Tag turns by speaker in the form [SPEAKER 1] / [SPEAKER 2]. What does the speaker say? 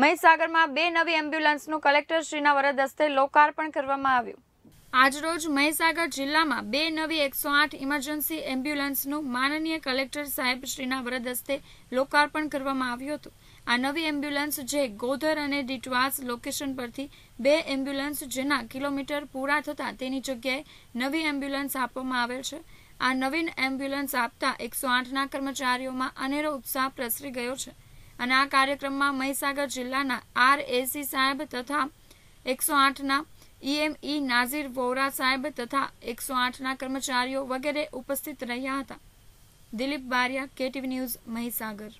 [SPEAKER 1] મહીસાગરમાં બે નવી એમ્બ્યુલન્સનું કલેક્ટર શ્રીના વરદ હસ્તે લોકાર્પણ કરવામાં આવ્યું આજરોજ મહીસાગર જિલ્લામાં બે નવી એકસો આઠ ઇમરજન્સી એમ્બ્યુલન્સનું માનનીય કલેક્ટર સાહેબ શ્રીના વરદ હસ્તે લોકાર્પણ કરવામાં આવ્યું હતું આ નવી એમ્બ્યુલન્સ જે ગોધર અને ડિટવાસ લોકેશન પરથી બે એમ્બ્યુલન્સ જેના કિલોમીટર પૂરા થતાં તેની જગ્યાએ નવી એમ્બ્યુલન્સ આપવામાં આવેલ છે આ નવીન એમ્બ્યુલન્સ આપતા એકસો આઠના કર્મચારીઓમાં અનેરો ઉત્સાહ પ્રસરી ગયો છે અને આ કાર્યક્રમમાં મહીસાગર જિલ્લાના આર એસી સાહેબ તથા એકસો આઠના ઈએમઈ નાઝીર વોરા સાહેબ તથા એકસો આઠના કર્મચારીઓ વગેરે ઉપસ્થિત રહ્યા હતા દિલીપ બારિયા કેટીવી ન્યૂઝ મહીસાગર